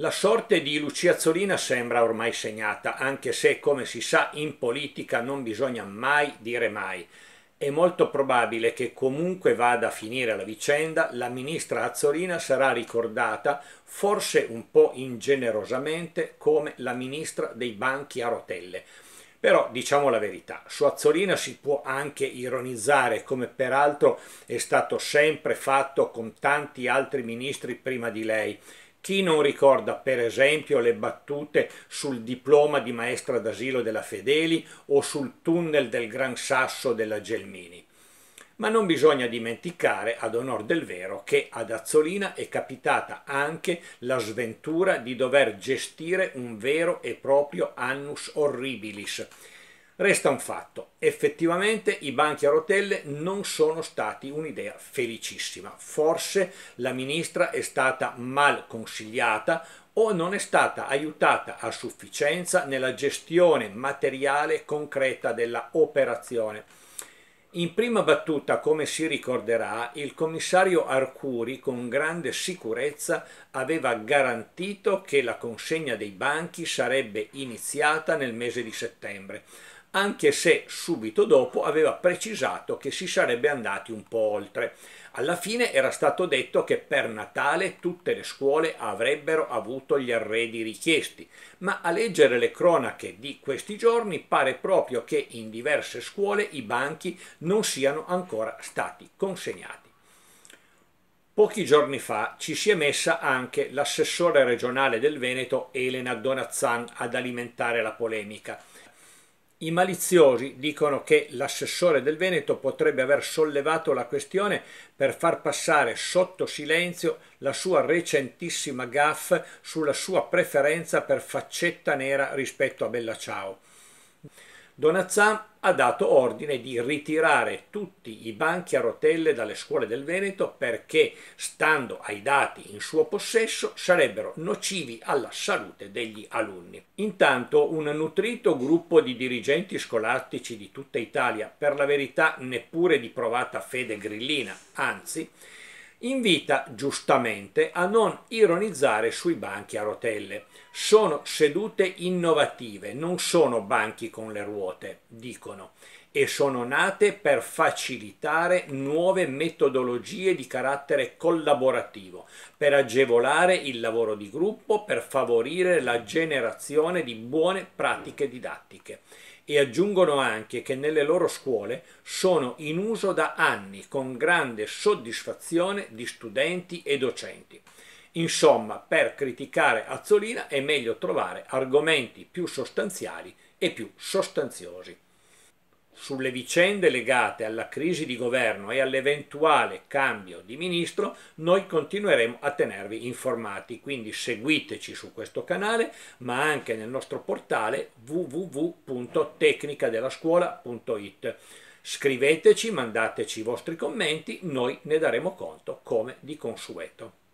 La sorte di Lucia Azzolina sembra ormai segnata, anche se, come si sa, in politica non bisogna mai dire mai. È molto probabile che comunque vada a finire la vicenda, la ministra Azzolina sarà ricordata, forse un po' ingenerosamente, come la ministra dei banchi a rotelle. Però diciamo la verità, su Azzolina si può anche ironizzare, come peraltro è stato sempre fatto con tanti altri ministri prima di lei, chi non ricorda per esempio le battute sul diploma di maestra d'asilo della Fedeli o sul tunnel del Gran Sasso della Gelmini? Ma non bisogna dimenticare, ad onor del vero, che ad Azzolina è capitata anche la sventura di dover gestire un vero e proprio annus horribilis, Resta un fatto, effettivamente i banchi a rotelle non sono stati un'idea felicissima, forse la ministra è stata mal consigliata o non è stata aiutata a sufficienza nella gestione materiale concreta della operazione. In prima battuta, come si ricorderà, il commissario Arcuri con grande sicurezza aveva garantito che la consegna dei banchi sarebbe iniziata nel mese di settembre anche se subito dopo aveva precisato che si sarebbe andati un po' oltre. Alla fine era stato detto che per Natale tutte le scuole avrebbero avuto gli arredi richiesti, ma a leggere le cronache di questi giorni pare proprio che in diverse scuole i banchi non siano ancora stati consegnati. Pochi giorni fa ci si è messa anche l'assessore regionale del Veneto Elena Donazzan ad alimentare la polemica. I maliziosi dicono che l'assessore del Veneto potrebbe aver sollevato la questione per far passare sotto silenzio la sua recentissima gaffe sulla sua preferenza per faccetta nera rispetto a Bella Ciao. Donazzà ha dato ordine di ritirare tutti i banchi a rotelle dalle scuole del Veneto perché, stando ai dati in suo possesso, sarebbero nocivi alla salute degli alunni. Intanto un nutrito gruppo di dirigenti scolastici di tutta Italia, per la verità neppure di provata fede grillina, anzi, invita giustamente a non ironizzare sui banchi a rotelle. Sono sedute innovative, non sono banchi con le ruote, dicono, e sono nate per facilitare nuove metodologie di carattere collaborativo, per agevolare il lavoro di gruppo, per favorire la generazione di buone pratiche didattiche e aggiungono anche che nelle loro scuole sono in uso da anni con grande soddisfazione di studenti e docenti. Insomma, per criticare Azzolina è meglio trovare argomenti più sostanziali e più sostanziosi sulle vicende legate alla crisi di governo e all'eventuale cambio di ministro, noi continueremo a tenervi informati, quindi seguiteci su questo canale, ma anche nel nostro portale www.tecnicadelascuola.it. Scriveteci, mandateci i vostri commenti, noi ne daremo conto come di consueto.